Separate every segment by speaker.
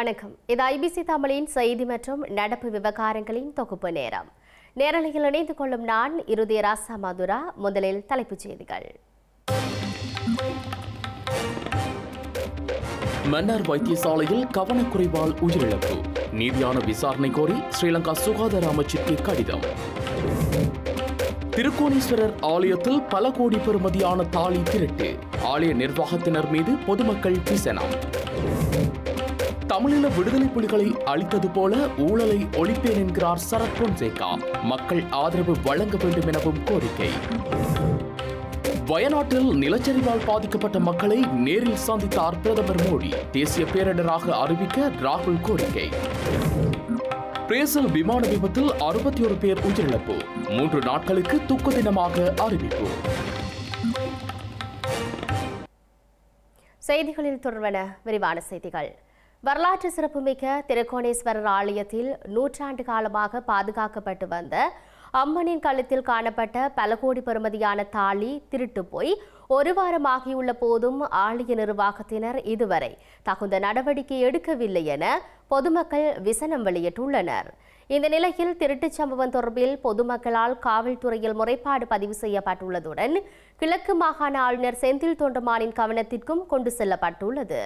Speaker 1: வணக்கம் இது ஐபிசி தமிழின் செய்தி மற்றும் நடப்பு விவகாரங்களின் தொகுப்பு நேரம் நேரலையில் இணைந்து கொள்ளும் நான் இறுதி ராசா மதுரா முதலில் தலைப்புச் செய்திகள்
Speaker 2: மன்னார் வைத்தியசாலையில் கவனக்குறைவால் உயிரிழப்பு நீதியான விசாரணை கோரி ஸ்ரீலங்கா சுகாதார அமைச்சிற்கு கடிதம் திருக்கோணீஸ்வரர் ஆலயத்தில் பல கோடி பெறுமதியான தாலி திருட்டு ஆலய நிர்வாகத்தினர் மீது பொதுமக்கள் விசனம் தமிழில விடுதலை புலிகளை அளித்தது போல ஊழலை ஒழிப்பேன் என்கிறார் சரத் பொன்சேகா மக்கள் ஆதரவு வழங்க வேண்டும் எனவும் கோரிக்கை வயநாட்டில் நிலச்சரிவால் பாதிக்கப்பட்ட மக்களை நேரில் சந்தித்தார் பிரதமர் மோடி தேசிய பேரிடராக அறிவிக்க ராகுல் கோரிக்கை பிரேசல் விமான விபத்தில் அறுபத்தி ஒரு பேர் உயிரிழப்பு மூன்று நாட்களுக்கு துக்க தினமாக அறிவிப்பு
Speaker 1: செய்திகளில் தொடர்வன விரிவான செய்திகள் வரலாற்று சிறப்புமிக்க திருக்கோணேஸ்வரர் ஆலயத்தில் நூற்றாண்டு காலமாக பாதுகாக்கப்பட்டு வந்த அம்மனின் கழுத்தில் காணப்பட்ட பல கோடி பெறுமதியான தாலி திருட்டு போய் ஒரு வாரம் ஆகியுள்ள போதும் ஆலய நிர்வாகத்தினர் இதுவரை தகுந்த நடவடிக்கை எடுக்கவில்லை என பொதுமக்கள் விசனம் வெளியிட்டுள்ளனர் இந்த நிலையில் திருட்டுச் சம்பவம் தொடர்பில் பொதுமக்களால் காவல்துறையில் முறைப்பாடு பதிவு செய்யப்பட்டுள்ளதுடன் கிழக்கு மாகாண ஆளுநர் செந்தில் தொண்டமானின் கவனத்திற்கும் கொண்டு செல்லப்பட்டுள்ளது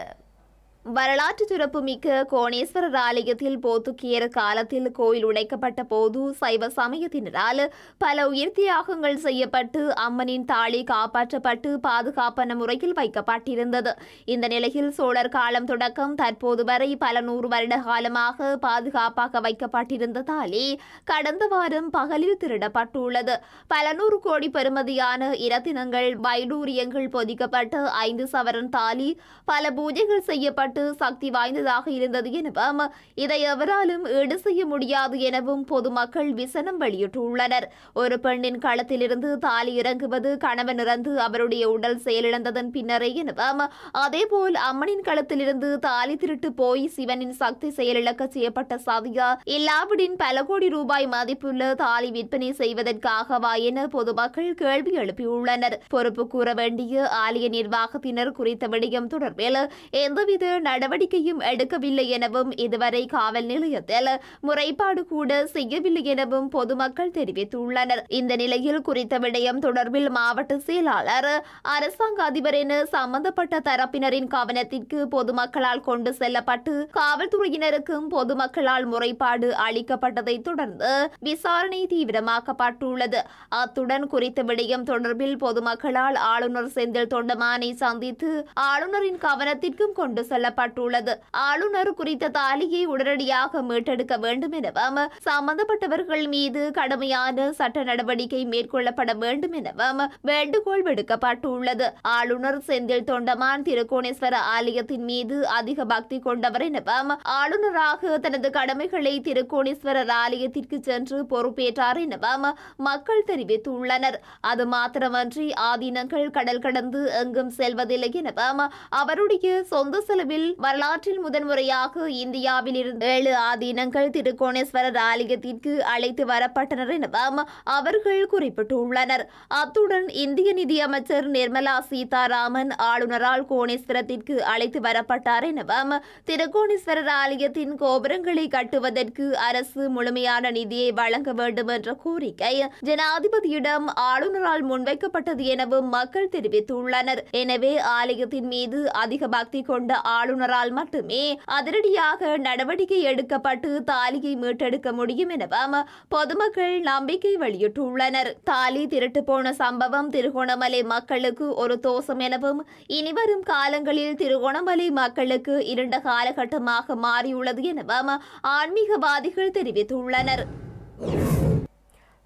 Speaker 1: வரலாற்று
Speaker 3: சிறப்புமிக்க கோணேஸ்வரர் ஆலயத்தில் போத்துக்கியர் காலத்தில் கோயில் உடைக்கப்பட்ட போது சைவ சமயத்தினரால் பல உயிர் தியாகங்கள் செய்யப்பட்டு அம்மனின் தாளி காப்பாற்றப்பட்டு பாதுகாப்பான முறையில் வைக்கப்பட்டிருந்தது இந்த நிலையில் சோழர் காலம் தொடக்கம் தற்போது வரை பல நூறு வருட காலமாக பாதுகாப்பாக வைக்கப்பட்டிருந்த தாலி கடந்த வாரம் பகலில் திருடப்பட்டுள்ளது பல நூறு கோடி பெறுமதியான இரத்தினங்கள் வைடூரியங்கள் பொதிக்கப்பட்டு ஐந்து சவரன் தாலி பல பூஜைகள் செய்யப்பட்டு பாராட்டு சக்தி வாய்ந்ததாக இருந்தது எனவும் இதை எவராலும் ஈடு செய்ய முடியாது எனவும் பொதுமக்கள் விசனம் வெளியிட்டுள்ளனர் ஒரு பெண்ணின் களத்திலிருந்து தாலி இறங்குவது கணவன் இறந்து அவருடைய உடல் செயலிழந்ததன் பின்னரே எனவும் அதேபோல் அம்மனின் களத்திலிருந்து தாலி திருட்டு போய் சிவனின் சக்தி செயலிழக்க செய்யப்பட்ட சதியா இல்லாவிடின் பல கோடி ரூபாய் மதிப்புள்ள தாலி விற்பனை செய்வதற்காகவா என பொதுமக்கள் கேள்வி எழுப்பியுள்ளனர் பொறுப்பு கூற வேண்டிய ஆலய நிர்வாகத்தினர் குறித்த விடயம் தொடர்பில் எந்தவித நடவடிக்கையும் எடுக்கவில்லை எனவும் இதுவரை காவல் நிலையத்தில் முறைப்பாடு கூட செய்யவில்லை எனவும் பொதுமக்கள் தெரிவித்துள்ளனர் இந்த நிலையில் குறித்த விடயம் தொடர்பில் மாவட்ட செயலாளர் அரசாங்க அதிபர் என சம்பந்தப்பட்ட தரப்பினரின் கவனத்திற்கு பொதுமக்களால் கொண்டு செல்லப்பட்டு காவல்துறையினருக்கும் பொதுமக்களால் முறைப்பாடு அளிக்கப்பட்டதை தொடர்ந்து விசாரணை தீவிரமாக்கப்பட்டுள்ளது அத்துடன் குறித்த விடயம் தொடர்பில் பொதுமக்களால் ஆளுநர் செந்தில் தொண்டமானை சந்தித்து ஆளுநரின் கவனத்திற்கும் கொண்டு செல்ல கொள்ளப்பட்டுள்ளது ஆளுநர் குறித்த தாலியை உடனடியாக மீட்டெடுக்க வேண்டும் எனவும் சம்பந்தப்பட்டவர்கள் மீது கடுமையான சட்ட நடவடிக்கை மேற்கொள்ளப்பட வேண்டும் எனவும் வேண்டுகோள் விடுக்கப்பட்டுள்ளது ஆளுநர் செந்தில் தொண்டமான் திருகோணேஸ்வர ஆலயத்தின் மீது அதிக பக்தி கொண்டவர் எனவும் ஆளுநராக தனது கடமைகளை திருகோணேஸ்வரர் ஆலயத்திற்கு சென்று பொறுப்பேற்றார் எனவும் மக்கள் தெரிவித்துள்ளனர் அது மாத்திரமன்றி ஆதீனங்கள் கடல் கடந்து எங்கும் செல்வதில்லை எனவும் அவருடைய சொந்த செலவில் சார்பில் வரலாற்றில் முதன்முறையாக இந்தியாவில் இருந்து ஏழு ஆதீனங்கள் திருகோணேஸ்வரர் ஆலயத்திற்கு அழைத்து வரப்பட்டனர் எனவும் அவர்கள் குறிப்பிட்டுள்ளனர் அத்துடன் இந்திய நிதியமைச்சர் நிர்மலா சீதாராமன் ஆளுநரால் கோணேஸ்வரத்திற்கு அழைத்து வரப்பட்டார் எனவும் திருகோணேஸ்வரர் ஆலயத்தின் கோபுரங்களை கட்டுவதற்கு அரசு முழுமையான நிதியை வழங்க வேண்டும் என்ற கோரிக்கை ஜனாதிபதியிடம் ஆளுநரால் முன்வைக்கப்பட்டது எனவும் மக்கள் தெரிவித்துள்ளனர் எனவே ஆலயத்தின் மீது அதிக பக்தி கொண்ட ஆளுநரால் மட்டுமே அதிரடியாக நடவடிக்கை எடுக்கப்பட்டு தாலியை மீட்டெடுக்க முடியும் எனவும் பொதுமக்கள் நம்பிக்கை வெளியிட்டுள்ளனர் தாலி திருட்டு போன சம்பவம் திருகோணமலை மக்களுக்கு ஒரு தோசம் எனவும் இனிவரும் காலங்களில் திருகோணமலை மக்களுக்கு இரண்ட காலகட்டமாக
Speaker 1: மாறியுள்ளது எனவும் ஆன்மீகவாதிகள் தெரிவித்துள்ளனர்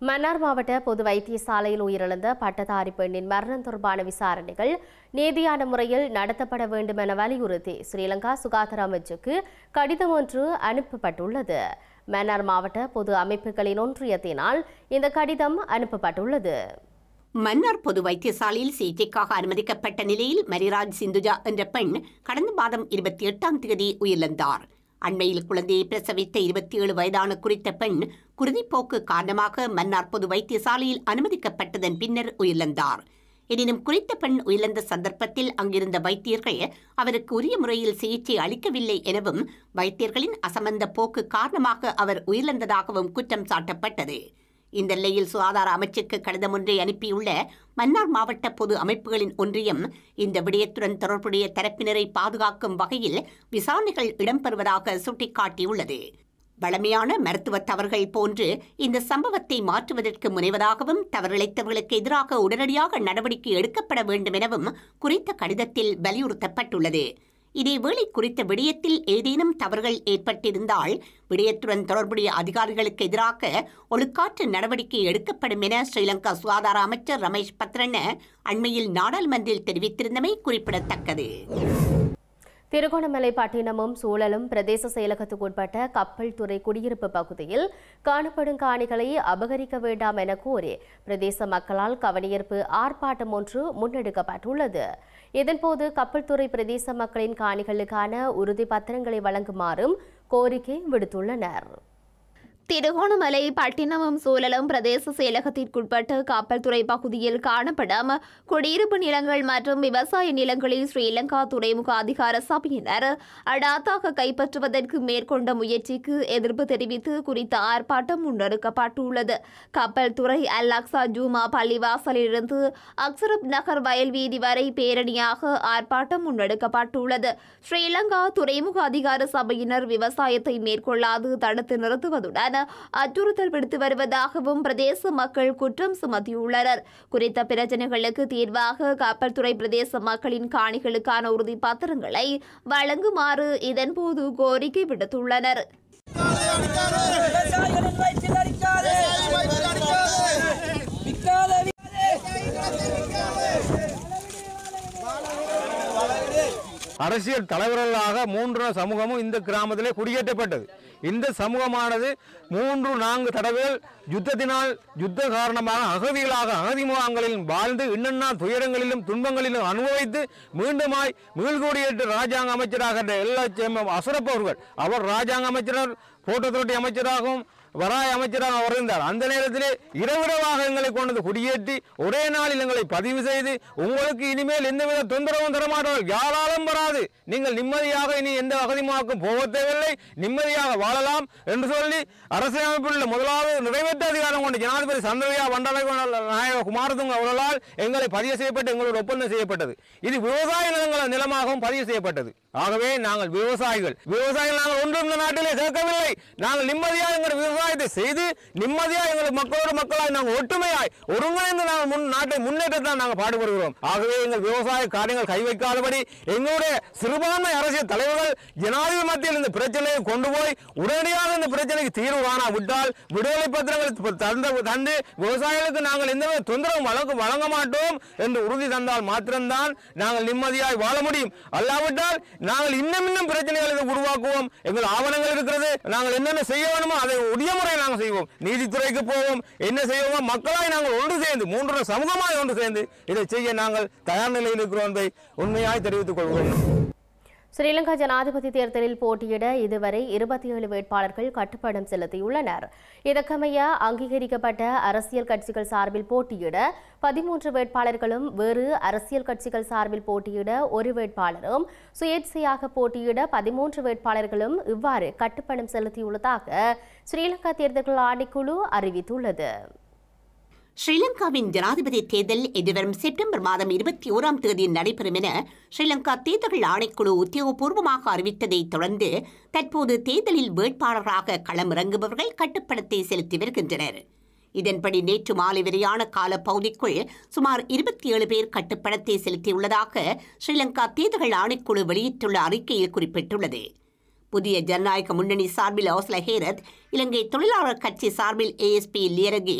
Speaker 1: மன்னார் மாவட்ட பொது வைத்தியசாலையில் உயிரிழந்த பட்டதாரி பெண்ணின் மரணம் தொடர்பான விசாரணைகள் நீதியான முறையில் நடத்தப்பட வேண்டும் என வலியுறுத்தி ஸ்ரீலங்கா சுகாதார அமைச்சுக்கு கடிதம் ஒன்று அனுப்பப்பட்டுள்ளது மன்னார் மாவட்ட பொது அமைப்புகளின் ஒன்றியத்தினால்
Speaker 4: இந்த கடிதம் அனுப்பப்பட்டுள்ளது மன்னார் பொது வைத்தியசாலையில் சிகிச்சைக்காக அனுமதிக்கப்பட்ட நிலையில் மரிராஜ் சிந்துஜா என்ற பெண் கடந்த மாதம் இருபத்தி எட்டாம் தேதி உயிரிழந்தார் அண்மையில் குழந்தையை பிரசவித்த இருபத்தி ஏழு வயதான குறித்த பெண் குருதிப்போக்கு காரணமாக மன்னார் பொது வைத்தியசாலையில் அனுமதிக்கப்பட்டதன் பின்னர் உயிரிழந்தார் எனினும் குறித்த பெண் உயிரிழந்த சந்தர்ப்பத்தில் அங்கிருந்த வைத்தியர்கள் அவருக்கு உரிய முறையில் சிகிச்சை அளிக்கவில்லை எனவும் வைத்தியர்களின் அசமந்த போக்கு காரணமாக அவர் உயிரிழந்ததாகவும் குற்றம் சாட்டப்பட்டது இந்த நிலையில் சுகாதார அமைச்சுக்கு கடிதம் ஒன்றை அனுப்பியுள்ள மன்னார் மாவட்ட பொது அமைப்புகளின் ஒன்றியம் இந்த விடயத்துடன் தொடர்புடைய தரப்பினரை பாதுகாக்கும் வகையில் விசாரணைகள் இடம்பெறுவதாக சுட்டிக்காட்டியுள்ளது வளமையான தவறுகள் போன்று இந்த சம்பவத்தை மாற்றுவதற்கு முனைவதாகவும் தவறிழைத்தவர்களுக்கு எதிராக உடனடியாக நடவடிக்கை எடுக்கப்பட வேண்டும் எனவும் குறித்த கடிதத்தில் வலியுறுத்தப்பட்டுள்ளது இதேவேளை குறித்த விடயத்தில் ஏதேனும் தவறுகள் ஏற்பட்டிருந்தால் விடயத்துடன் தொடர்புடைய அதிகாரிகளுக்கு எதிராக ஒழுக்காற்று நடவடிக்கை எடுக்கப்படும் என ஸ்ரீலங்கா சுகாதார அமைச்சர் ரமேஷ் பத்ரன அண்மையில் நாடாளுமன்றில் தெரிவித்திருந்தமை குறிப்பிடத்தக்கது
Speaker 1: திருகோணமலை பட்டினமும் சூழலும் பிரதேச செயலகத்துக்கு உட்பட்ட கப்பல் துறை குடியிருப்பு பகுதியில் காணப்படும் காணிகளை அபகரிக்க வேண்டாம் என கோரி பிரதேச மக்களால் கவனியர்ப்பு ஆர்ப்பாட்டம் ஒன்று முன்னெடுக்கப்பட்டுள்ளது இதன்போது கப்பல் துறை பிரதேச மக்களின் காணிகளுக்கான உறுதி பத்திரங்களை வழங்குமாறும் கோரிக்கை விடுத்துள்ளனர் திருகோணமலை பட்டினமும்
Speaker 3: சூழலும் பிரதேச செயலகத்திற்குட்பட்டு கப்பல்துறை பகுதியில் காணப்படும் குடியிருப்பு நிலங்கள் மற்றும் விவசாய நிலங்களில் ஸ்ரீலங்கா துறைமுக அதிகார சபையினர் அடாத்தாக கைப்பற்றுவதற்கு மேற்கொண்ட முயற்சிக்கு எதிர்ப்பு தெரிவித்து குறித்த ஆர்ப்பாட்டம் முன்னெடுக்கப்பட்டுள்ளது கப்பல்துறை அல் அல்லாக்சா ஜூமா பள்ளிவாசலிலிருந்து அக்சரப் நகர் வயல்வீதி வரை பேரணியாக ஆர்ப்பாட்டம் முன்னெடுக்கப்பட்டுள்ளது ஸ்ரீலங்கா துறைமுக அதிகார சபையினர் விவசாயத்தை மேற்கொள்ளாது தடுத்து நிறுத்துவதுடன் மீதான அச்சுறுத்தல் விடுத்து வருவதாகவும் பிரதேச மக்கள் குற்றம் சுமத்தியுள்ளனர் குறித்த பிரச்சனைகளுக்கு தீர்வாக கப்பல் பிரதேச மக்களின் காணிகளுக்கான உறுதி பத்திரங்களை வழங்குமாறு இதன்போது கோரிக்கை விடுத்துள்ளனர்
Speaker 5: அரசியல் தலைவர்களாக மூன்று சமூகமும் இந்த கிராமத்திலே குடியேற்றப்பட்டது இந்த சமூகமானது மூன்று நான்கு தடவைகள் யுத்தத்தினால் யுத்த காரணமாக அகதிகளாக அகதி முகாங்களில் வாழ்ந்து இன்னென்ன துயரங்களிலும் துன்பங்களிலும் அனுபவித்து மீண்டுமாய் மீள்குடியேற்று ராஜாங்க அமைச்சராக எல்ல அசுரப்பவர்கள் அவர் ராஜாங்க அமைச்சர் போட்டோ அமைச்சராகவும் வராய் அமைச்சராக அவர் அந்த நேரத்தில் இரவிட எங்களை கொண்டது குடியேற்றி ஒரே நாளில் எங்களை பதிவு செய்து உங்களுக்கு இனிமேல் எந்தவித தொந்தரவும் தரமாட்டார்கள் யாராலும் வராது நீங்கள் நிம்மதியாக இனி எந்த அகதிமாக்கும் போக தேவையில்லை நிம்மதியாக வாழலாம் என்று சொல்லி அரசியலமைப்பில் உள்ள முதலாவது நிறைவேற்ற அதிகாரம் கொண்ட ஜனாதிபதி வண்டலை நாயக குமாரதுங்க அவர்களால் எங்களை பதிவு செய்யப்பட்டு எங்களோட ஒப்பந்தம் செய்யப்பட்டது இது விவசாய நிலங்கள் நிலமாகவும் பதிவு செய்யப்பட்டது ஆகவே நாங்கள் விவசாயிகள் விவசாயிகள் நாங்கள் ஒன்றும் இந்த நாட்டிலே சேர்க்கவில்லை நாங்கள் நிம்மதியாக எங்கள் விவசாயத்தை செய்து நிம்மதியாக எங்களை மக்களோடு மக்களாய் நாங்கள் ஒற்றுமையாய் ஒருங்கிணைந்து நாங்கள் முன் நாட்டை முன்னேற்றத்தான் நாங்கள் பாடுபடுகிறோம் ஆகவே எங்கள் விவசாய காரியங்கள் கை வைக்காதபடி எங்களுடைய சிறுபான்மை அரசியல் தலைவர்கள் ஜனாதிபதி மத்தியில் இந்த பிரச்சனையை கொண்டு போய் உடனடியாக இந்த பிரச்சனைக்கு தீர்வு காணா விட்டால் விடுதலை பத்திரங்கள் தந்து தந்து விவசாயிகளுக்கு நாங்கள் எந்த தொந்தரவும் வழங்க வழங்க மாட்டோம் என்று உறுதி தந்தால் மாத்திரம்தான் நாங்கள் நிம்மதியாய் வாழ முடியும் அல்லாவிட்டால் நாங்கள் இன்னும் இன்னும் பிரச்சனைகளை உருவாக்குவோம் எங்கள் ஆவணங்கள் இருக்கிறது நாங்கள் என்னென்ன செய்ய வேணுமோ அதை உரிய நிஜ நாங்கள் செய்வோம் நீதித்துறைக்கு போவோம் என்ன செய்வோமோ மக்களாய் நாங்கள் ஒன்று சேர்ந்து மூன்று சமூகமாய் ஒன்று சேர்ந்து இதை செய்ய நாங்கள் தயார் நிலையில் இருக்கிறோம் என்பதை உண்மையாய் தெரிவித்துக் கொள்கிறோம்
Speaker 1: ஸ்ரீலங்கா ஜனாதிபதி தேர்தலில் போட்டியிட இதுவரை இருபத்தி ஏழு வேட்பாளர்கள் கட்டுப்படம் செலுத்தியுள்ளனர் இதற்கமைய அங்கீகரிக்கப்பட்ட அரசியல் கட்சிகள் சார்பில் போட்டியிட பதிமூன்று வேட்பாளர்களும் வேறு அரசியல் கட்சிகள் சார்பில் போட்டியிட ஒரு வேட்பாளரும் சுயேட்சையாக போட்டியிட பதிமூன்று வேட்பாளர்களும் இவ்வாறு கட்டுப்படம் செலுத்தியுள்ளதாக ஸ்ரீலங்கா தேர்தல்கள் ஆணைக்குழு அறிவித்துள்ளது
Speaker 4: ஸ்ரீலங்காவின் ஜனாதிபதி தேர்தல் எதிர்வரும் செப்டம்பர் மாதம் இருபத்தி ஓராம் தேதி நடைபெறும் என ஸ்ரீலங்கா தேர்தல் ஆணைக்குழு உத்தியோகபூர்வமாக அறிவித்ததைத் தொடர்ந்து தற்போது தேர்தலில் வேட்பாளராக களமிறங்குபவர்கள் கட்டுப்படத்தை செலுத்தி வருகின்றனர் இதன்படி நேற்று மாலை வரையான காலப்பகுதிக்குள் சுமார் இருபத்தி ஏழு பேர் கட்டுப்பணத்தை செலுத்தியுள்ளதாக ஸ்ரீலங்கா தேர்தல் ஆணைக்குழு வெளியிட்டுள்ள அறிக்கையில் குறிப்பிட்டுள்ளது புதிய ஜனநாயக முன்னணி சார்பில் ஹவுஸ்ல ஹேரத் இலங்கை தொழிலாளர் கட்சி சார்பில் ஏஎஸ்பி லியரகே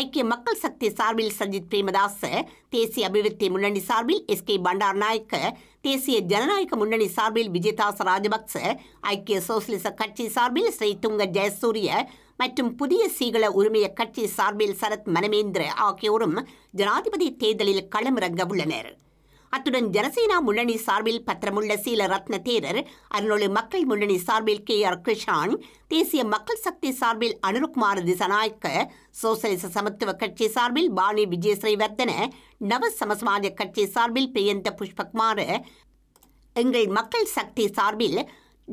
Speaker 4: ஐக்கிய மக்கள் சக்தி சார்பில் சஜித் பிரேமதாச தேசிய அபிவிருத்தி முன்னணி சார்பில் எஸ் கே பண்டார் நாயக்க தேசிய ஜனநாயக முன்னணி சார்பில் விஜயதாச ராஜபக்ச ஐக்கிய சோசியலிச கட்சி சார்பில் ஸ்ரீ துங்க ஜெயசூரிய மற்றும் புதிய சீகள உரிமைய கட்சி சார்பில் சரத் மனமேந்திர ஆகியோரும் ஜனாதிபதி தேர்தலில் களமிறங்க உள்ளனர் அத்துடன் ஜனசேனா முன்னணி சார்பில் பத்திரமுள்ள சீல ரத்ன தேரர் அருணொழு மக்கள் முன்னணி சார்பில் கே ஆர் கிருஷான் தேசிய மக்கள் சக்தி சார்பில் அனுருக்குமார் திசநாயக்க சோசலிச சமத்துவ கட்சி சார்பில் பாணி விஜயஸ்ரீவர்தன நவ சமசமாஜ கட்சி சார்பில் பிரியந்த புஷ்பகுமார் எங்கள் மக்கள் சக்தி சார்பில்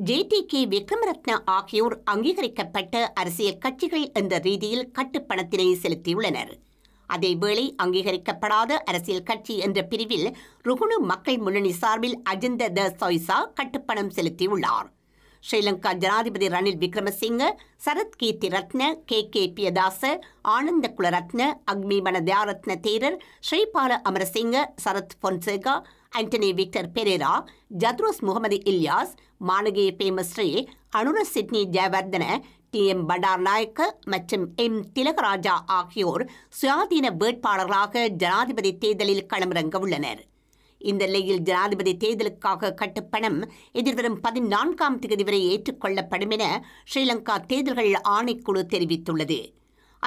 Speaker 4: ஜேடி கே விக்ரமரத்ன ஆகியோர் அங்கீகரிக்கப்பட்ட அரசியல் கட்சிகள் என்ற ரீதியில் கட்டுப்பணத்தினை செலுத்தியுள்ளனர் அதேவேளை அங்கீகரிக்கப்படாத அரசியல் கட்சி என்ற பிரிவில் ருகுணு மக்கள் முன்னணி சார்பில் அஜிந்த த சொய்சா கட்டுப்பணம் செலுத்தியுள்ளார் ஸ்ரீலங்கா ஜனாதிபதி Ranil Wickremesinghe Sarath Keerthi Rathna K K Piyadasa Ananda Kularatne Akmeemana Dayaratana Thero Sripala Amarasinghe Sarath Fonseka Anthony Victor Perera Jathros Mohamed Ilyas Manage Premasiri Anura Sidney Jayawardena D M Bandaranayake மற்றும் எம் திலகராஜா ஆகியோர் சுயாதீன வேட்பாளர்களாக ஜனாதிபதி தேர்தலில் களமிறங்க உள்ளனர் இந்த நிலையில் ஜனாதிபதி தேர்தலுக்காக கட்டுப்பணம் எதிர்வரும் பதினான்காம் தேதி வரை ஏற்றுக்கொள்ளப்படும் என ஸ்ரீலங்கா தேர்தல்கள் ஆணைக்குழு தெரிவித்துள்ளது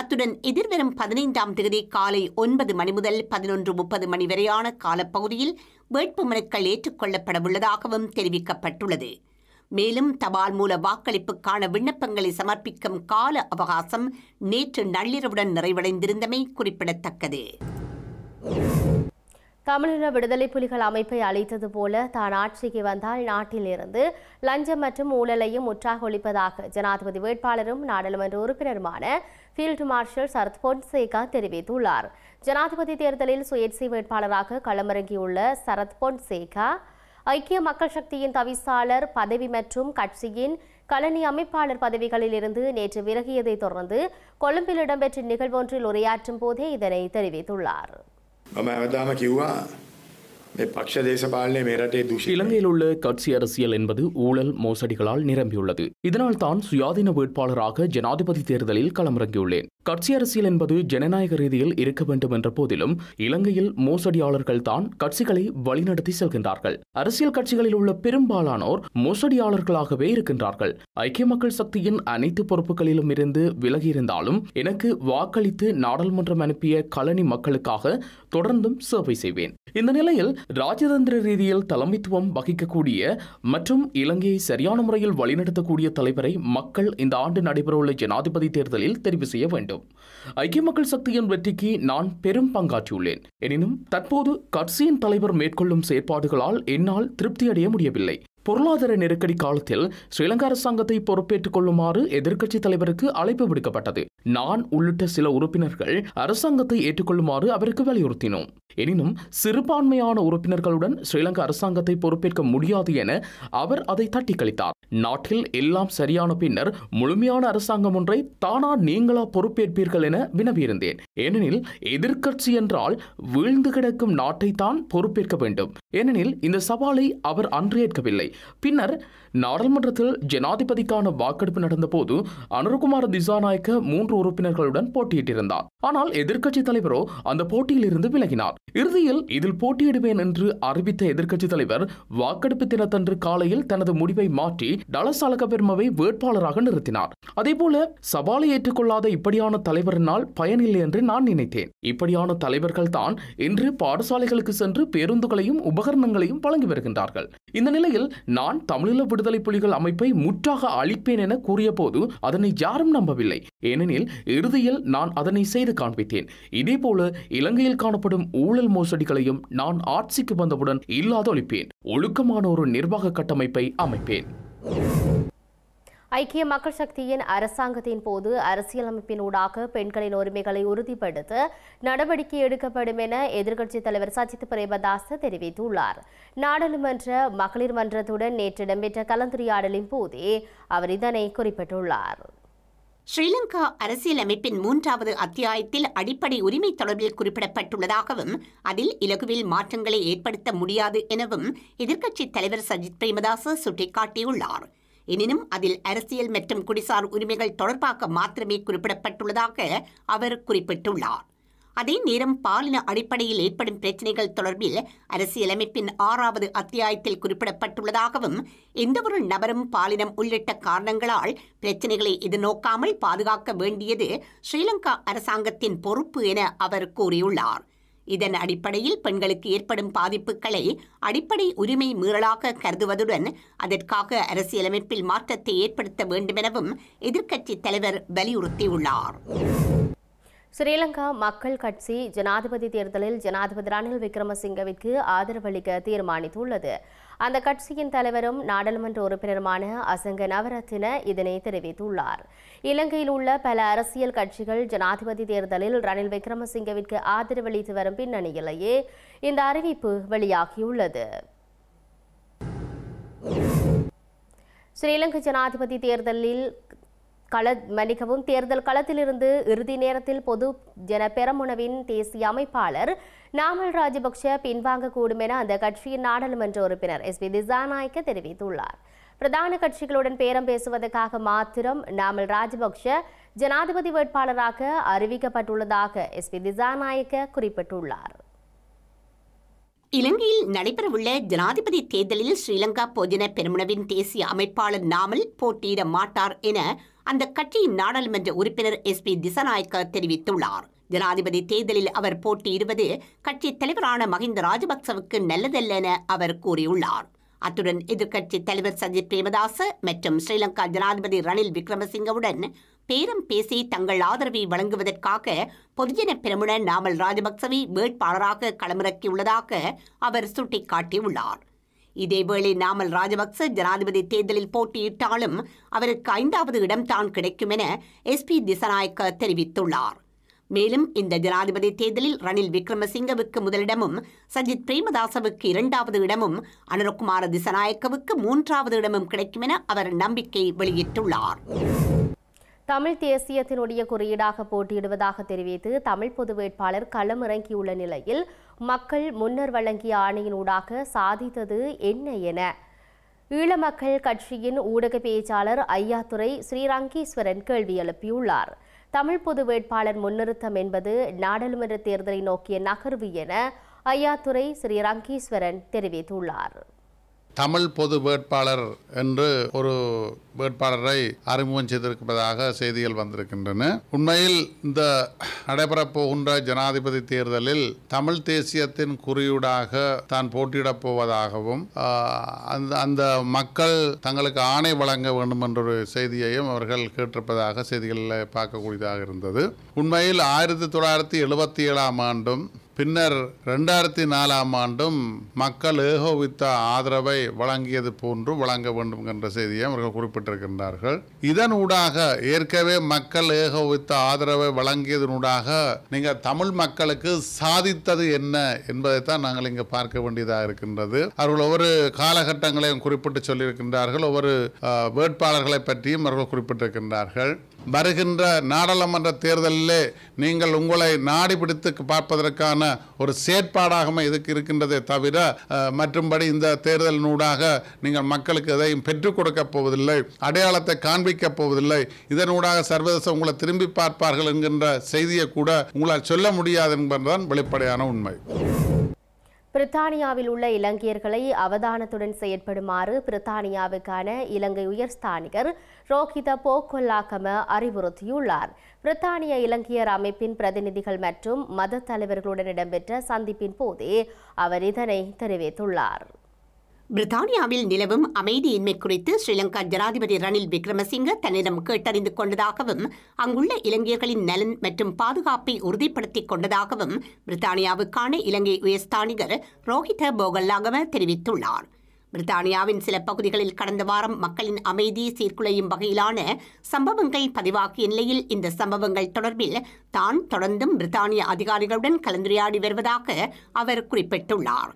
Speaker 4: அத்துடன் எதிர்வரும் பதினைந்தாம் தேதி காலை ஒன்பது மணி முதல் பதினொன்று முப்பது மணி வரையான காலப்பகுதியில் வேட்புமனுக்கள் ஏற்றுக்கொள்ளப்பட உள்ளதாகவும் தெரிவிக்கப்பட்டுள்ளது மேலும் தபால் மூல வாக்களிப்புக்கான விண்ணப்பங்களை சமர்ப்பிக்கும் கால அவகாசம் நேற்று நள்ளிரவுடன் நிறைவடைந்திருந்தமை குறிப்பிடத்தக்கது தமிழீழ விடுதலை
Speaker 1: புலிகள் அமைப்பை அளித்தது போல தான் ஆட்சிக்கு வந்தால் நாட்டில் இருந்து லஞ்சம் மற்றும் ஊழலையும் முற்றாக ஒழிப்பதாக ஜனாதிபதி வேட்பாளரும் நாடாளுமன்ற உறுப்பினருமான ஃபீல்டு மார்ஷல் சரத் பொன்சேகா தெரிவித்துள்ளார் ஜனாதிபதி தேர்தலில் சுயேட்சை வேட்பாளராக களமிறங்கியுள்ள சரத் பொன்சேகா ஐக்கிய மக்கள் சக்தியின் தவிசாளர் பதவி மற்றும் கட்சியின் கலனி அமைப்பாளர் பதவிகளில் இருந்து நேற்று விலகியதை தொடர்ந்து கொழும்பில் இடம்பெற்ற நிகழ்வொன்றில் உரையாற்றும் போதே இதனை தெரிவித்துள்ளார்
Speaker 2: இலங்கையில் உள்ள கட்சி அரசியல் என்பது ஊழல் மோசடிகளால் நிரம்பியுள்ளது இதனால் தான் சுயாதீன வேட்பாளராக ஜனாதிபதி தேர்தலில் களமிறங்கியுள்ளேன் கட்சி அரசியல் என்பது ஜனநாயக ரீதியில் இருக்க வேண்டும் என்ற போதிலும் இலங்கையில் மோசடியாளர்கள் தான் கட்சிகளை வழிநடத்தி செல்கின்றார்கள் அரசியல் கட்சிகளில் உள்ள பெரும்பாலானோர் மோசடியாளர்களாகவே இருக்கின்றார்கள் ஐக்கிய மக்கள் சக்தியின் அனைத்து பொறுப்புகளிலும் இருந்து விலகியிருந்தாலும் எனக்கு வாக்களித்து நாடாளுமன்றம் அனுப்பிய களனி மக்களுக்காக தொடர்ந்தும் சேவை செய்வேன் இந்த நிலையில் ராஜதந்திர ரீதியில் தலைமைத்துவம் வகிக்கக்கூடிய மற்றும் இலங்கையை சரியான முறையில் வழிநடத்தக்கூடிய தலைவரை மக்கள் இந்த ஆண்டு நடைபெறவுள்ள ஜனாதிபதி தேர்தலில் தெரிவு செய்ய வேண்டும் ஐக்கிய மக்கள் சக்தியின் வெற்றிக்கு நான் பெரும் பங்காற்றியுள்ளேன் எனினும் தற்போது கட்சியின் தலைவர் மேற்கொள்ளும் செயற்பாடுகளால் என்னால் திருப்தி அடைய முடியவில்லை பொருளாதார நெருக்கடி காலத்தில் ஸ்ரீலங்கா அரசாங்கத்தை பொறுப்பேற்றுக் கொள்ளுமாறு எதிர்க்கட்சித் தலைவருக்கு அழைப்பு விடுக்கப்பட்டது நான் உள்ளிட்ட சில உறுப்பினர்கள் அரசாங்கத்தை ஏற்றுக்கொள்ளுமாறு அவருக்கு வலியுறுத்தினோம் எனினும் சிறுபான்மையான உறுப்பினர்களுடன் ஸ்ரீலங்கா அரசாங்கத்தை பொறுப்பேற்க முடியாது என அவர் அதை தட்டி கழித்தார் நாட்டில் எல்லாம் சரியான பின்னர் முழுமையான அரசாங்கம் ஒன்றை தானா நீங்களா பொறுப்பேற்பீர்கள் என வினவியிருந்தேன் ஏனெனில் எதிர்க்கட்சி என்றால் வீழ்ந்து கிடக்கும் நாட்டை தான் பொறுப்பேற்க வேண்டும் ஏனெனில் இந்த சவாலை அவர் அன்று ஏற்கவில்லை பின்னர் நாடாளுமன்றத்தில் ஜனாதிபதிக்கான வாக்கெடுப்பு நடந்தபோது அனுர்குமார் திசாநாயக்க மூன்று உறுப்பினர்களுடன் போட்டியிட்டிருந்தார் ஆனால் எதிர்க்கட்சி தலைவரோ அந்த போட்டியில் இருந்து விலகினார் இறுதியில் இதில் போட்டியிடுவேன் என்று அறிவித்த எதிர்க்கட்சி தலைவர் வாக்கெடுப்பு தினத்தன்று காலையில் தனது முடிவை மாற்றி டலஸ் அலகபெர்மவை வேட்பாளராக நிறுத்தினார் அதேபோல சவாலை ஏற்றுக்கொள்ளாத இப்படியான தலைவரினால் பயனில்லை என்று நான் நினைத்தேன் இப்படியான தலைவர்கள் தான் இன்று பாடசாலைகளுக்கு சென்று பேருந்துகளையும் உபகரணங்களையும் வழங்கி வருகின்றார்கள் இந்த நிலையில் நான் தமிழில் விடுதலை புலிகள் அமைப்பை முற்றாக அழிப்பேன் என கூறியபோது அதனை யாரும் நம்பவில்லை ஏனெனில் இறுதியில் நான் அதனை செய்து காண்பித்தேன் இதேபோல இலங்கையில் காணப்படும் ஊழல் மோசடிகளையும் நான் ஆட்சிக்கு வந்தவுடன் இல்லாத ஒழிப்பேன் ஒழுக்கமான ஒரு நிர்வாக கட்டமைப்பை அமைப்பேன்
Speaker 1: ஐக்கிய மக்கள் சக்தியின் அரசாங்கத்தின் போது அரசியலமைப்பின் ஊடாக பெண்களின் உரிமைகளை உறுதிப்படுத்த நடவடிக்கை எடுக்கப்படும் என எதிர்க்கட்சித் தலைவர் சஜித் பிரேமதாஸ் தெரிவித்துள்ளார் நாடாளுமன்ற மகளிர் மன்றத்துடன் நேற்று இடம்பெற்ற கலந்துரையாடலின் போதே
Speaker 4: அவர் இதனை குறிப்பிட்டுள்ளார் ஸ்ரீலங்கா அரசியலமைப்பின் மூன்றாவது அத்தியாயத்தில் அடிப்படை உரிமை தொடர்பில் குறிப்பிடப்பட்டுள்ளதாகவும் அதில் இலகுவில் மாற்றங்களை ஏற்படுத்த முடியாது எனவும் எதிர்க்கட்சித் தலைவர் சஜித் பிரேமதாஸ் சுட்டிக்காட்டியுள்ளார் எனினும் அதில் அரசியல் மற்றும் குடிசார் உரிமைகள் தொடர்பாக மாத்திரமே குறிப்பிடப்பட்டுள்ளதாக அவர் குறிப்பிட்டுள்ளார் அதே நேரம் பாலின அடிப்படையில் ஏற்படும் பிரச்சினைகள் தொடர்பில் அரசியலமைப்பின் ஆறாவது அத்தியாயத்தில் குறிப்பிடப்பட்டுள்ளதாகவும் எந்தவொரு நபரும் பாலினம் உள்ளிட்ட காரணங்களால் பிரச்சனைகளை எதிர்நோக்காமல் பாதுகாக்க வேண்டியது ஸ்ரீலங்கா அரசாங்கத்தின் பொறுப்பு என அவர் கூறியுள்ளார் இதன் அடிப்படையில் பெண்களுக்கு ஏற்படும் பாதிப்புகளை அடிப்படை உரிமை மீறலாக கருதுவதுடன் அதற்காக அரசியலமைப்பில் மாற்றத்தை ஏற்படுத்த வேண்டுமெனவும் எதிர்க்கட்சித் தலைவர் வலியுறுத்தியுள்ளார்
Speaker 1: ஸ்ரீலங்கா மக்கள் கட்சி ஜனாதிபதி தேர்தலில் ஜனாதிபதி ரணில் விக்ரமசிங்கவிற்கு ஆதரவளிக்க தீர்மானித்துள்ளது அந்த கட்சியின் தலைவரும் நாடாளுமன்ற உறுப்பினருமான அசங்க நவரத்தின இதனை தெரிவித்துள்ளார் இலங்கையில் உள்ள பல அரசியல் கட்சிகள் ஜனாதிபதி தேர்தலில் ரணில் விக்ரமசிங்கவிற்கு ஆதரவளித்து வரும் பின்னணியிலேயே இந்த அறிவிப்பு வெளியாகியுள்ளது ஸ்ரீலங்கா ஜனாதிபதி தேர்தலில் கள மன்னிக்கவும் தேர்தல் களத்திலிருந்து இறுதி நேரத்தில் பொது ஜன பெரமுனவின் தேசிய அமைப்பாளர் நாமல் ராஜபக்ஷ பின்வாங்கக்கூடும் என அந்த கட்சியின் நாடாளுமன்ற உறுப்பினர் எஸ் பி திசாநாயக்க தெரிவித்துள்ளார் பிரதான கட்சிகளுடன் பேரம் பேசுவதற்காக மாத்திரம் நாமல் ராஜபக்ஷ ஜனாதிபதி வேட்பாளராக அறிவிக்கப்பட்டுள்ளதாக எஸ் பி திசாநாயக்க குறிப்பிட்டுள்ளார்
Speaker 4: இலங்கையில் நடைபெறவுள்ள ஜனாதிபதி தேர்தலில் ஸ்ரீலங்கா பொதுஜன பெருமுனவின் தேசிய அமைப்பாளர் நாமல் போட்டியிட மாட்டார் என அந்த கட்சியின் நாடாளுமன்ற உறுப்பினர் எஸ் பி திசநாயக்க தெரிவித்துள்ளார் ஜனாதிபதி தேர்தலில் அவர் போட்டியிடுவது கட்சி தலைவரான மஹிந்த ராஜபக்சவுக்கு நல்லதல்ல என அவர் கூறியுள்ளார் அத்துடன் எதிர்க்கட்சி தலைவர் சஜித் பிரேமதாச மற்றும் ஸ்ரீலங்கா ஜனாதிபதி ரணில் விக்ரமசிங்கவுடன் பேரம் பேசி தங்கள் ஆதரவை வழங்குவதற்காக பொதுஜன பிரமுடன் நாமல் ராஜபக்சவை வேட்பாளராக களமிறக்கியுள்ளதாக அவர் சுட்டிக்காட்டியுள்ளார் இதேவேளை நாமல் ராஜபக்ச ஜனாதிபதி தேர்தலில் போட்டியிட்டாலும் அவருக்கு ஐந்தாவது இடம் தான் கிடைக்கும் என எஸ்பி திசநாயக்க தெரிவித்துள்ளார் மேலும் இந்த ஜனாதிபதி தேர்தலில் ரணில் விக்ரமசிங்கவுக்கு முதலிடமும் சஜித் பிரேமதாசவுக்கு இரண்டாவது இடமும் அனுரகுமார திசநாயக்கவுக்கு மூன்றாவது இடமும் கிடைக்கும் என அவர் நம்பிக்கை வெளியிட்டுள்ளார்
Speaker 1: தமிழ் தேசியத்தினுடைய குறியீடாக போட்டியிடுவதாக தெரிவித்து தமிழ் பொது வேட்பாளர் களமிறங்கியுள்ள நிலையில் மக்கள் முன்னர் வழங்கிய ஆணையினூடாக சாதித்தது என்ன என ஈழ மக்கள் கட்சியின் ஊடக பேச்சாளர் ஐயாத்துறை ஸ்ரீரங்கீஸ்வரன் கேள்வி எழுப்பியுள்ளார் தமிழ் பொது வேட்பாளர் முன்னிறுத்தம் என்பது நாடாளுமன்ற தேர்தலை நோக்கிய நகர்வு என ஐயாத்துறை ஸ்ரீரங்கீஸ்வரன் தெரிவித்துள்ளார்
Speaker 6: தமிழ் பொது வேட்பாளர் என்று ஒரு வேட்பாளரை அறிமுகம் செய்திருப்பதாக செய்திகள் வந்திருக்கின்றன உண்மையில் இந்த நடைபெறப் போகின்ற ஜனாதிபதி தேர்தலில் தமிழ் தேசியத்தின் குறியீடாக தான் போட்டியிடப் போவதாகவும் அந்த அந்த மக்கள் தங்களுக்கு ஆணை வழங்க வேண்டும் என்ற ஒரு செய்தியையும் அவர்கள் கேட்டிருப்பதாக செய்திகளில் பார்க்கக்கூடியதாக இருந்தது உண்மையில் ஆயிரத்தி தொள்ளாயிரத்தி எழுபத்தி ஏழாம் ஆண்டும் பின்னர் ரெண்டாயிரத்தி நாலாம் ஆண்டும் மக்கள் ஏகோபித்த ஆதரவை வழங்கியது போன்று வழங்க வேண்டும் என்ற செய்தியை அவர்கள் குறிப்பிட்டிருக்கின்றார்கள் இதனூடாக ஏற்கனவே மக்கள் ஏகோபித்த ஆதரவை வழங்கியதனூடாக நீங்கள் தமிழ் மக்களுக்கு சாதித்தது என்ன என்பதைத்தான் நாங்கள் இங்கு பார்க்க வேண்டியதாக இருக்கின்றது அவர்கள் ஒவ்வொரு காலகட்டங்களையும் குறிப்பிட்டு சொல்லியிருக்கின்றார்கள் ஒவ்வொரு வேட்பாளர்களை பற்றியும் அவர்கள் குறிப்பிட்டிருக்கின்றார்கள் வருகின்ற நாடாளுமன்ற தேர்தலிலே நீங்கள் உங்களை நாடி பிடித்து பார்ப்பதற்கான ஒரு செயற்பாடாக இதுக்கு இருக்கின்றதே தவிர மற்றும்படி இந்த தேர்தலினூடாக நீங்கள் மக்களுக்கு எதையும் பெற்றுக் கொடுக்க போவதில்லை அடையாளத்தை காண்பிக்க போவதில்லை இதனூடாக சர்வதேச உங்களை திரும்பி பார்ப்பார்கள் என்கின்ற செய்தியை கூட உங்களால் சொல்ல முடியாது என்பதுதான் வெளிப்படையான உண்மை
Speaker 1: பிரித்தானியாவில் உள்ள இலங்கையர்களை அவதானத்துடன் செயற்படுமாறு பிரித்தானியாவுக்கான இலங்கை உயர்ஸ்தானிகர் ரோஹித போக்கொல்லாக்கம அறிவுறுத்தியுள்ளார் பிரித்தானிய இலங்கையர் அமைப்பின் பிரதிநிதிகள் மற்றும் மத தலைவர்களுடன் இடம்பெற்ற சந்திப்பின் போதே அவர் இதனை
Speaker 4: தெரிவித்துள்ளார் பிரித்தானியாவில் நிலவும் அமைதியின்மை குறித்து ஸ்ரீலங்கா ஜனாதிபதி ரணில் விக்ரமசிங்க தன்னிடம் கேட்டறிந்து கொண்டதாகவும் அங்குள்ள இலங்கையர்களின் நலன் மற்றும் பாதுகாப்பை உறுதிப்படுத்திக் கொண்டதாகவும் பிரித்தானியாவுக்கான இலங்கை உயர்ஸ்தானிகர் ரோஹித போகல்லாகவ தெரிவித்துள்ளார் பிரித்தானியாவின் சில பகுதிகளில் கடந்த வாரம் மக்களின் அமைதி சீர்குலையும் வகையிலான சம்பவங்கள் பதிவாகிய நிலையில் இந்த சம்பவங்கள் தொடர்பில் தான் தொடர்ந்தும் பிரித்தானிய அதிகாரிகளுடன் கலந்துரையாடி வருவதாக அவர் குறிப்பிட்டுள்ளார்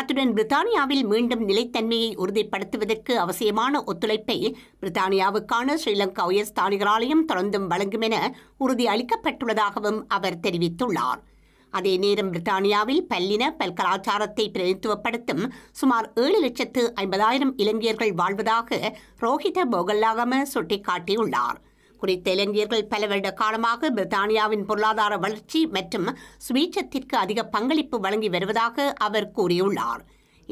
Speaker 4: அத்துடன் பிரித்தானியாவில் மீண்டும் நிலைத்தன்மையை உறுதிப்படுத்துவதற்கு அவசியமான ஒத்துழைப்பை பிரித்தானியாவுக்கான ஸ்ரீலங்கா உயர்ஸ்தானிகராலயம் தொடர்ந்தும் வழங்கும் என உறுதி அளிக்கப்பட்டுள்ளதாகவும் அவர் தெரிவித்துள்ளார் அதே நேரம் பிரித்தானியாவில் பல்லின பல்கலாச்சாரத்தை பிரதித்துவப்படுத்தும் சுமார் ஏழு லட்சத்து ஐம்பதாயிரம் இலங்கையர்கள் வாழ்வதாக ரோஹித போகல்லாகம சுட்டிக்காட்டியுள்ளார் குறித்த இளைஞர்கள் பல வருட காலமாக பிரித்தானியாவின் பொருளாதார வளர்ச்சி மற்றும் சுவீச்சத்திற்கு அதிக பங்களிப்பு வழங்கி வருவதாக அவர் கூறியுள்ளார்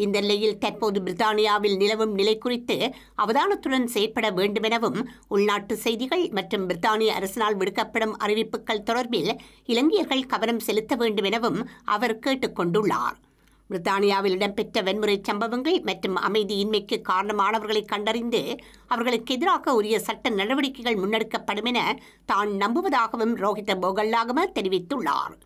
Speaker 4: இந்த நிலையில் தற்போது பிரித்தானியாவில் நிலவும் நிலை குறித்து அவதானத்துடன் செயற்பட வேண்டுமெனவும் உள்நாட்டு செய்திகள் மற்றும் பிரித்தானிய அரசினால் விடுக்கப்படும் அறிவிப்புகள் தொடர்பில் இளைஞர்கள் கவனம் செலுத்த வேண்டுமெனவும் அவர் கேட்டுக்கொண்டுள்ளார் பிரித்தானியாவில் இடம்பெற்ற வன்முறை சம்பவங்கள் மற்றும் அமைதியின்மைக்கு காரணமானவர்களை கண்டறிந்து அவர்களுக்கு எதிராக உரிய சட்ட நடவடிக்கைகள் முன்னெடுக்கப்படும் என தான் நம்புவதாகவும் ரோஹித போகல்லாகம தெரிவித்துள்ளார்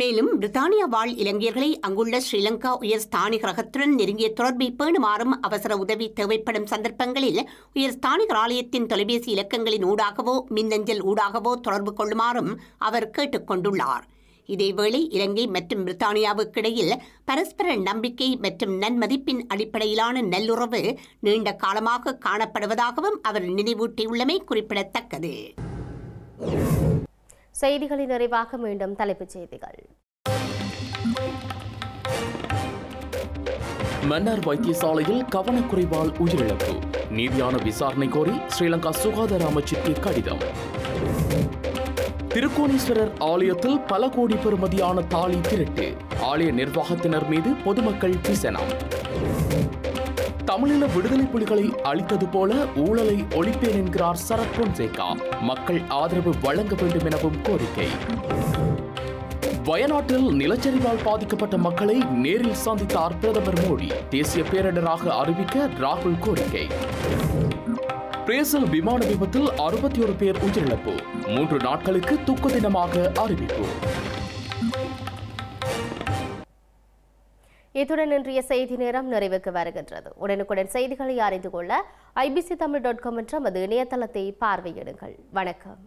Speaker 4: மேலும் பிரித்தானியா வாழ் இலங்கையர்களை அங்குள்ள ஸ்ரீலங்கா உயர் ஸ்தானிகரகத்துடன் நெருங்கிய தொடர்பை பேணுமாறும் அவசர உதவி தேவைப்படும் சந்தர்ப்பங்களில் உயர் ஸ்தானிகர் ஆலயத்தின் தொலைபேசி இலக்கங்களின் ஊடாகவோ மின்னஞ்சல் ஊடாகவோ தொடர்பு கொள்ளுமாறும் அவர் கேட்டுக்கொண்டுள்ளார் இதேவேளை இலங்கை மற்றும் பிரித்தானியாவுக்கிடையில் பரஸ்பர நம்பிக்கை மற்றும் நன்மதிப்பின் அடிப்படையிலான நல்லுறவு நீண்ட காலமாக காணப்படுவதாகவும் அவர் நினைவூட்டியுள்ளமை குறிப்பிடத்தக்கது
Speaker 1: செய்திகளின் நிறைவாக மீண்டும் தலைப்புச் செய்திகள்
Speaker 2: மன்னார் வைத்தியசாலையில் கவனக்குறைவால் உயிரிழப்பு நீதியான விசாரணை கோரி ஸ்ரீலங்கா சுகாதார அமைச்சருக்கு கடிதம் திருக்கோணேஸ்வரர் ஆலயத்தில் பல கோடி பெறுமதியான தாலி திருட்டு ஆலய நிர்வாகத்தினர் மீது பொதுமக்கள் விசனம் தமிழீழ விடுதலை புலிகளை அளித்தது போல ஊழலை ஒழிப்பேன் என்கிறார் சரத் பொன்சேகா மக்கள் ஆதரவு வழங்க வேண்டும் எனவும் கோரிக்கை வயநாட்டில் நிலச்சரிவால் பாதிக்கப்பட்ட மக்களை நேரில் சந்தித்தார் பிரதமர் மோடி தேசிய பேரிடராக அறிவிக்க ராகுல் கோரிக்கை பிரேசில் விமான விபத்தில் அறுபத்தி ஒரு பேர் உயிரிழப்பு மூன்று நாட்களுக்கு துக்க தினமாக அறிவிப்பு
Speaker 1: இத்துடன் இன்றைய செய்தி நேரம் நிறைவுக்கு வருகின்றது உடனுக்குடன் செய்திகளை அறிந்து கொள்ள ஐபிசி தமிழ் டாட் காம் என்ற நமது இணையதளத்தை பார்வையிடுங்கள் வணக்கம்